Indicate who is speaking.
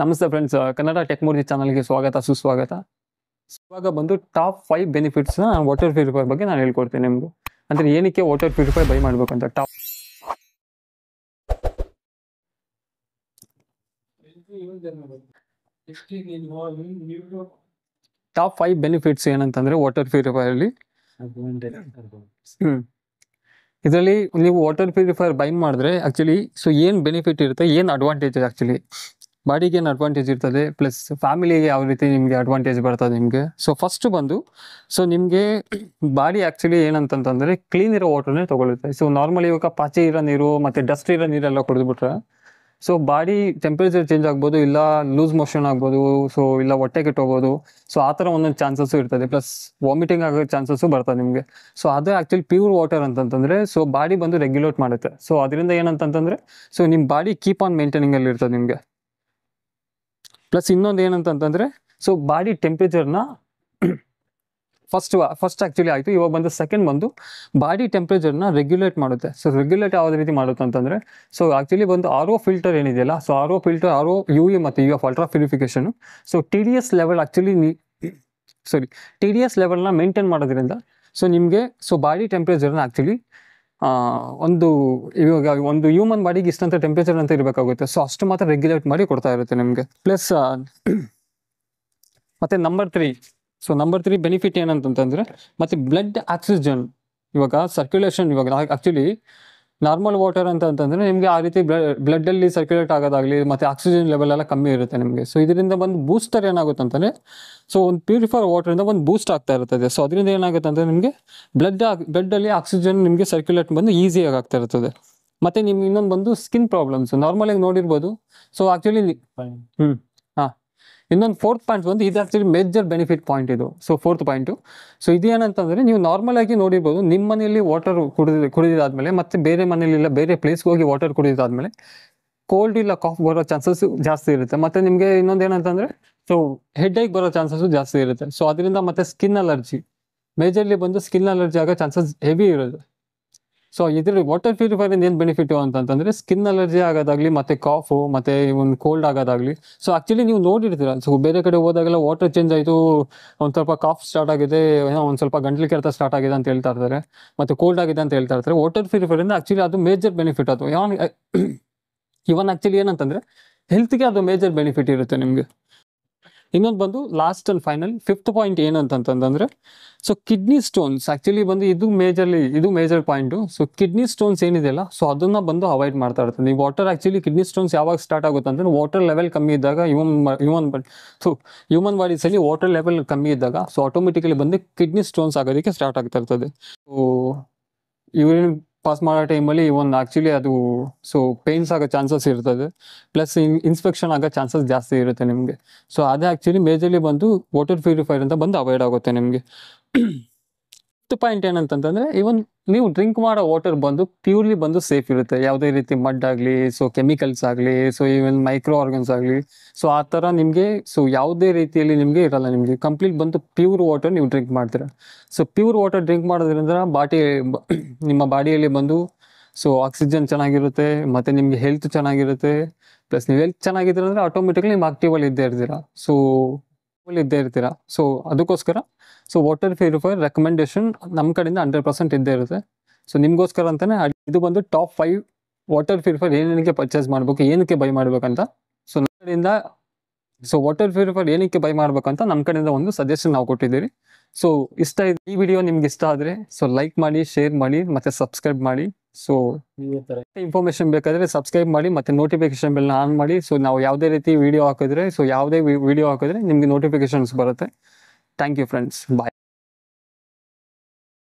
Speaker 1: ನಮಸ್ತೆ friends Kannada tech ಮೂರ್ತಿ ಚಾನಲ್ಗೆ ಸ್ವಾಗತ ಸುಸ್ವಾಗತ ಇವಾಗ ಬಂದು ಟಾಪ್ ಫೈವ್ ಬೆನಿಫಿಟ್ಸ್ನ ವಾಟರ್ ಪ್ಯೂರಿಫೈರ್ ಬಗ್ಗೆ ನಾನು ಹೇಳ್ಕೊಡ್ತೀನಿ ನಿಮಗೆ ಅಂದರೆ ಏನಕ್ಕೆ ವಾಟರ್ ಪ್ಯೂರಿಫೈ ಬೈ ಮಾಡಬೇಕು ಅಂತ ಟಾಪ್ ಟಾಪ್ ಫೈವ್ ಬೆನಿಫಿಟ್ಸ್ ಏನಂತಂದರೆ ವಾಟರ್ ಹ್ಮ್ ಇದರಲ್ಲಿ ನೀವು ವಾಟರ್ ಪ್ಯೂರಿಫೈರ್ ಬೈ ಮಾಡಿದ್ರೆ ಆಕ್ಚುಲಿ ಸೊ ಏನ್ ಬೆನಿಫಿಟ್ ಇರುತ್ತೆ ಏನ್ ಅಡ್ವಾಂಟೇಜ್ ಆಕ್ಚುಲಿ ಬಾಡಿಗೆ ಏನು ಅಡ್ವಾಂಟೇಜ್ ಇರ್ತದೆ ಪ್ಲಸ್ ಫ್ಯಾಮಿಲಿಗೆ ಯಾವ ರೀತಿ ನಿಮಗೆ ಅಡ್ವಾಂಟೇಜ್ ಬರ್ತದೆ ನಿಮಗೆ ಸೊ ಫಸ್ಟ್ ಬಂದು ಸೊ ನಿಮಗೆ ಬಾಡಿ ಆ್ಯಕ್ಚುಲಿ ಏನಂತಂತಂದರೆ ಕ್ಲೀನ್ ಇರೋ ವಾಟರ್ನೇ ತೊಗೊಳುತ್ತೆ ಸೊ ನಾರ್ಮಲಿ ಇವಾಗ ಪಾಚಿ ಇರೋ ನೀರು ಮತ್ತು ಡಸ್ಟ್ ಇರೋ ನೀರೆಲ್ಲ ಕುಡಿದ್ಬಿಟ್ರೆ ಸೊ ಬಾಡಿ ಟೆಂಪ್ರೇಚರ್ ಚೇಂಜ್ ಆಗ್ಬೋದು ಇಲ್ಲ ಲೂಸ್ ಮೋಷನ್ ಆಗ್ಬೋದು ಸೊ ಇಲ್ಲ ಹೊಟ್ಟೆ ಕೆಟ್ಟೋಗ್ಬೋದು ಸೊ ಆ ಥರ ಒಂದೊಂದು ಚಾನ್ಸಸ್ಸು ಇರ್ತದೆ ಪ್ಲಸ್ ವಾಮಿಟಿಂಗ್ ಆಗೋ ಚಾನ್ಸಸ್ಸು ಬರ್ತದೆ ನಿಮಗೆ ಸೊ ಅದು ಆ್ಯಕ್ಚುಲಿ ಪ್ಯೂರ್ ವಾಟರ್ ಅಂತಂತಂದರೆ ಸೊ ಬಾಡಿ ಬಂದು ರೆಗ್ಯುಲೇಟ್ ಮಾಡುತ್ತೆ ಸೊ ಅದರಿಂದ ಏನಂತಂತಂದರೆ ಸೊ ನಿಮ್ಮ ಬಾಡಿ ಕೀಪ್ ಆನ್ ಮೇಂಟೈನಿಂಗಲ್ಲಿ ಇರ್ತದೆ ನಿಮಗೆ ಪ್ಲಸ್ ಇನ್ನೊಂದು ಏನಂತಂತಂದರೆ ಸೊ ಬಾಡಿ ಟೆಂಪ್ರೇಚರ್ನ ಫಸ್ಟ್ ಫಸ್ಟ್ ಆ್ಯಕ್ಚುಲಿ ಆಯಿತು ಇವಾಗ ಬಂದು ಸೆಕೆಂಡ್ ಬಂದು ಬಾಡಿ ಟೆಂಪ್ರೇಚರ್ನ ರೆಗ್ಯುಲೇಟ್ ಮಾಡುತ್ತೆ ಸೊ ರೆಗ್ಯುಲೇಟ್ ಯಾವುದೇ ರೀತಿ ಮಾಡುತ್ತೆ ಅಂತಂದರೆ ಸೊ ಆ್ಯಕ್ಚುಲಿ ಬಂದು ಆರ್ ಓ ಫಿಲ್ಟರ್ ಏನಿದೆಯಲ್ಲ so R O filter R O U A ಮತ್ತು U F ultra purification so T D S level actually sorry T D S ಲೆವೆಲ್ನ ಮೇಂಟೈನ್ ಮಾಡೋದ್ರಿಂದ ಸೊ ನಿಮಗೆ ಸೊ ಬಾಡಿ ಟೆಂಪ್ರೇಚರ್ನ actually ಒಂದು ಇವಾಗ ಒಂದು ಹ್ಯೂಮನ್ ಬಾಡಿಗೆ ಇಷ್ಟಂತ ಟೆಂಪ್ರೇಚರ್ ಅಂತ ಇರಬೇಕಾಗುತ್ತೆ ಸೊ ಅಷ್ಟು ಮಾತ್ರ ರೆಗ್ಯುಲೇಟ್ ಮಾಡಿ ಕೊಡ್ತಾ ಇರುತ್ತೆ ನಿಮಗೆ ಪ್ಲಸ್ ಮತ್ತೆ number three so number three benefit ಏನಂತಂತಂದ್ರೆ ಮತ್ತೆ ಬ್ಲಡ್ ಆಕ್ಸಿಜನ್ ಇವಾಗ ಸರ್ಕ್ಯುಲೇಷನ್ ಇವಾಗ ಆಕ್ಚುಲಿ ನಾರ್ಮಲ್ ವಾಟರ್ ಅಂತ ಅಂತಂದರೆ ನಿಮಗೆ ಆ ರೀತಿ ಅಲ್ಲಿ ಸರ್ಕ್ಯುಲೇಟ್ ಆಗೋದಾಗಲಿ ಮತ್ತು ಆಕ್ಸಿಜನ್ ಲೆವೆಲ್ ಎಲ್ಲ ಕಮ್ಮಿ ಇರುತ್ತೆ ನಿಮಗೆ ಸೊ ಇದರಿಂದ ಬಂದು ಬೂಸ್ಟರ್ ಏನಾಗುತ್ತೆ ಅಂತಂದರೆ ಸೊ ಒಂದು ಪ್ಯೂರಿಫೈರ್ ವಾಟರಿಂದ ಒಂದು ಬೂಸ್ಟ್ ಆಗ್ತಾ ಇರ್ತದೆ ಸೊ ಅದರಿಂದ ಏನಾಗುತ್ತೆ ಅಂದರೆ ನಿಮಗೆ ಬ್ಲಡ್ ಅಲ್ಲಿ ಆಕ್ಸಿಜನ್ ನಿಮಗೆ ಸರ್ಕ್ಯುಲೇಟ್ ಬಂದು ಈಸಿಯಾಗಿ ಆಗ್ತಾ ಇರ್ತದೆ ಮತ್ತು ನಿಮ್ಗೆ ಇನ್ನೊಂದು ಬಂದು ಸ್ಕಿನ್ ಪ್ರಾಬ್ಲಮ್ಸ್ ನಾರ್ಮಲಾಗಿ ನೋಡಿರ್ಬೋದು ಸೊ ಆ್ಯಕ್ಚುಲಿ ಹ್ಞೂ ಇನ್ನೊಂದು ಫೋರ್ತ್ ಪಾಯಿಂಟ್ ಬಂದು ಇದು ಆ್ಯಕ್ಚುಲಿ ಮೇಜರ್ ಬೆನಿಫಿಟ್ ಪಾಯಿಂಟ್ ಇದು ಸೊ ಫೋರ್ತ್ ಪಾಯಿಂಟು ಸೊ ಇದೇನಂತಂದರೆ ನೀವು ಆಗಿ ನೋಡಿರ್ಬೋದು ನಿಮ್ಮ ಮನೆಯಲ್ಲಿ ವಾಟರ್ ಕುಡಿದ ಕುಡಿದಾದ್ಮೇಲೆ ಮತ್ತು ಬೇರೆ ಇಲ್ಲ ಬೇರೆ ಪ್ಲೇಸ್ಗೆ ಹೋಗಿ ವಾಟರ್ ಕುಡಿದಾದ್ಮೇಲೆ ಕೋಲ್ಡ್ ಇಲ್ಲ ಕಾಫ್ ಬರೋ ಚಾನ್ಸಸ್ ಜಾಸ್ತಿ ಇರುತ್ತೆ ಮತ್ತು ನಿಮಗೆ ಇನ್ನೊಂದು ಏನಂತಂದರೆ ಸೊ ಹೆಡ್ ಏಕ್ ಬರೋ ಚಾನ್ಸಸ್ಸು ಜಾಸ್ತಿ ಇರುತ್ತೆ ಸೊ ಅದರಿಂದ ಮತ್ತೆ ಸ್ಕಿನ್ ಅಲರ್ಜಿ ಮೇಜರ್ಲಿ ಬಂದು ಸ್ಕಿನ್ ಅಲರ್ಜಿ ಆಗೋ ಚಾನ್ಸಸ್ ಹೆವಿ ಇರೋದು ಸೊ ಇದ್ರಲ್ಲಿ ವಾಟರ್ ಪ್ಯೂರಿಫೈರ್ ಏನು ಬೆನಿಫಿಟ್ ಅಂತಂದ್ರೆ ಸ್ಕಿನ್ ಅಲರ್ಜಿ ಆಗೋದಾಗ್ಲಿ ಮತ್ತೆ ಕಾಫು ಮತ್ತೆ ಇವನ್ ಕೋಲ್ಡ್ ಆಗೋದಾಗ್ಲಿ ಸೊ ಆಕ್ಚುಲಿ ನೀವು ನೋಡಿರ್ತೀರ ಸೊ ಬೇರೆ ಕಡೆ ಹೋದಾಗೆಲ್ಲ ವಾಟರ್ ಚೇಂಜ್ ಆಯಿತು ಒಂದು ಸ್ವಲ್ಪ ಕಾಫ್ ಸ್ಟಾರ್ಟ್ ಆಗಿದೆ ಒಂದು ಸ್ವಲ್ಪ ಗಂಟ್ಲು ಕೆರೆತ ಸ್ಟಾರ್ಟ್ ಆಗಿದೆ ಅಂತ ಹೇಳ್ತಾ ಇರ್ತಾರೆ ಮತ್ತೆ ಕೋಲ್ಡ್ ಆಗಿದೆ ಅಂತ ಹೇಳ್ತಾ ಇರ್ತಾರೆ ವಾಟರ್ ಪ್ಯೂರಿಫೈರ್ ಅಂದ್ರೆ ಆಕ್ಚುಲಿ ಅದು ಮೇಜರ್ ಬೆನಿಫಿಟ್ ಅದು ಇವನ್ ಆಕ್ಚುಲಿ ಏನಂತಂದ್ರೆ ಹೆಲ್ತ್ಗೆ ಅದು ಮೇಜರ್ ಬೆನಿಫಿಟ್ ಇರುತ್ತೆ ನಿಮಗೆ ಇನ್ನೊಂದು ಬಂದು last and final fifth point ಏನು ಸೊ ಕಿಡ್ನಿ ಸ್ಟೋನ್ಸ್ ಆ್ಯಕ್ಚುಲಿ ಬಂದು ಇದು ಮೇಜರ್ಲಿ ಇದು major point so kidney stones ಏನಿದೆಯಲ್ಲ ಸೊ ಅದನ್ನ ಬಂದು ಅವಾಯ್ಡ್ ಮಾಡ್ತಾ ಇರ್ತದೆ ಈ ವಾಟರ್ ಆ್ಯಕ್ಚುಲಿ ಕಿಡ್ನಿ ಸ್ಟೋನ್ಸ್ ಯಾವಾಗ ಸ್ಟಾರ್ಟ್ ಆಗುತ್ತೆ ಅಂದ್ರೆ ವಾಟರ್ ಲೆವೆಲ್ ಕಮ್ಮಿ ಇದ್ದಾಗ ಹ್ಯೂಮನ್ ಹ್ಯೂಮನ್ ಸೊ ಹ್ಯೂಮನ್ ಬಾಡೀಸಲ್ಲಿ ವಾಟರ್ ಲೆವೆಲ್ ಕಮ್ಮಿ ಇದ್ದಾಗ ಸೊ ಆಟೋಮೆಟಿಕಲಿ ಬಂದು ಕಿಡ್ನಿ ಸ್ಟೋನ್ಸ್ ಆಗೋದಕ್ಕೆ ಸ್ಟಾರ್ಟ್ ಆಗ್ತಾ ಇರ್ತದೆ ಸೊ ಯೂರಿನ್ ಪಾಸ್ ಮಾಡೋ ಟೈಮಲ್ಲಿ ಒಂದು ಆ್ಯಕ್ಚುಲಿ ಅದು ಸೊ ಪೇನ್ಸ್ ಆಗೋ ಚಾನ್ಸಸ್ ಇರ್ತದೆ ಪ್ಲಸ್ ಇನ್ ಇನ್ಸ್ಪೆಕ್ಷನ್ ಆಗೋ ಚಾನ್ಸಸ್ ಜಾಸ್ತಿ ಇರುತ್ತೆ ನಿಮಗೆ ಸೊ ಅದೇ ಆ್ಯಕ್ಚುಲಿ ಮೇಜರ್ಲಿ ಬಂದು ವಾಟರ್ ಪ್ಯೂರಿಫೈರ್ ಅಂತ ಬಂದು ಅವಾಯ್ಡ್ ಆಗುತ್ತೆ ನಿಮಗೆ ಫಿಫ್ತ್ ಪಾಯಿಂಟ್ ಏನಂತಂದ್ರೆ ಇವನ್ ನೀವು ಡ್ರಿಂಕ್ ಮಾಡೋ ವಾಟರ್ ಬಂದು ಪ್ಯೂರ್ಲಿ ಬಂದು ಸೇಫ್ ಇರುತ್ತೆ ಯಾವುದೇ ರೀತಿ ಮಡ್ ಆಗಲಿ ಸೊ ಕೆಮಿಕಲ್ಸ್ ಆಗಲಿ ಸೊ ಈವನ್ ಮೈಕ್ರೋ ಆರ್ಗನ್ಸ್ ಆಗಲಿ ಸೊ ಆ ಥರ ನಿಮಗೆ ಸೊ ಯಾವುದೇ ರೀತಿಯಲ್ಲಿ ನಿಮಗೆ ಇರಲ್ಲ ನಿಮಗೆ ಕಂಪ್ಲೀಟ್ ಬಂದು ಪ್ಯೂರ್ ವಾಟರ್ ನೀವು ಡ್ರಿಂಕ್ ಮಾಡ್ತೀರ ಸೊ ಪ್ಯೂರ್ ವಾಟರ್ ಡ್ರಿಂಕ್ ಮಾಡೋದ್ರಿಂದ ಬಾಡಿ ನಿಮ್ಮ ಬಾಡಿಯಲ್ಲಿ ಬಂದು ಸೊ ಆಕ್ಸಿಜನ್ ಚೆನ್ನಾಗಿರುತ್ತೆ ಮತ್ತು ನಿಮಗೆ ಹೆಲ್ತ್ ಚೆನ್ನಾಗಿರುತ್ತೆ ಪ್ಲಸ್ ನೀವು ಹೆಲ್ತ್ ಚೆನ್ನಾಗಿದ್ದೀರ ಅಂದರೆ ಆಟೋಮೆಟಿಕ್ಲಿ ನಿಮ್ಮ ಆಕ್ಟಿವಲ್ಲಿ ಇದ್ದೇ ಇರ್ತೀರ ಸೊ ಇದ್ದೇ ಇರ್ತೀರಾ ಸೊ ಅದಕ್ಕೋಸ್ಕರ ಸೊ ವಾಟರ್ ಪ್ಯೂರಿಫೈರ್ ರೆಕಮೆಂಡೇಶನ್ ನಮ್ಮ ಕಡೆಯಿಂದ ಹಂಡ್ರೆಡ್ ಪರ್ಸೆಂಟ್ ಇದ್ದೇ ಇರುತ್ತೆ ಸೊ ನಿಮಗೋಸ್ಕರ ಅಂತಲೇ ಇದು ಬಂದು ಟಾಪ್ ಫೈವ್ ವಾಟರ್ ಪ್ಯೂರಿಫೈರ್ ಏನೇನಕ್ಕೆ ಪರ್ಚೇಸ್ ಮಾಡಬೇಕು ಏನಕ್ಕೆ ಬೈ ಮಾಡಬೇಕಂತ ಸೊ ನಮ್ಮ ಕಡೆಯಿಂದ ಸೊ ವಾಟರ್ ಪ್ಯೂರಿಫೈರ್ ಏನಕ್ಕೆ ಬೈ ಮಾಡ್ಬೇಕಂತ ನಮ್ಮ ಕಡೆಯಿಂದ ಒಂದು ಸಜೆಷನ್ ನಾವು ಕೊಟ್ಟಿದ್ದೀರಿ ಸೊ ಇಷ್ಟ ಈ ವಿಡಿಯೋ ನಿಮ್ಗೆ ಇಷ್ಟ ಆದರೆ ಸೊ ಲೈಕ್ ಮಾಡಿ ಶೇರ್ ಮಾಡಿ ಮತ್ತು ಸಬ್ಸ್ಕ್ರೈಬ್ ಮಾಡಿ ಸೊ ಇನ್ಫಾರ್ಮೇಶನ್ ಬೇಕಾದ್ರೆ ಸಬ್ಸ್ಕ್ರೈಬ್ ಮಾಡಿ ಮತ್ತೆ ನೋಟಿಫಿಕೇಶನ್ ಬೆಲ್ ಆನ್ ಮಾಡಿ ಸೊ ನಾವು ಯಾವುದೇ ರೀತಿ ವಿಡಿಯೋ ಹಾಕಿದ್ರೆ ಸೊ ಯಾವುದೇ ವಿಡಿಯೋ ಹಾಕಿದ್ರೆ ನಿಮಗೆ ನೋಟಿಫಿಕೇಶನ್ಸ್ ಬರುತ್ತೆ ಥ್ಯಾಂಕ್ ಯು ಫ್ರೆಂಡ್ಸ್ ಬಾಯ್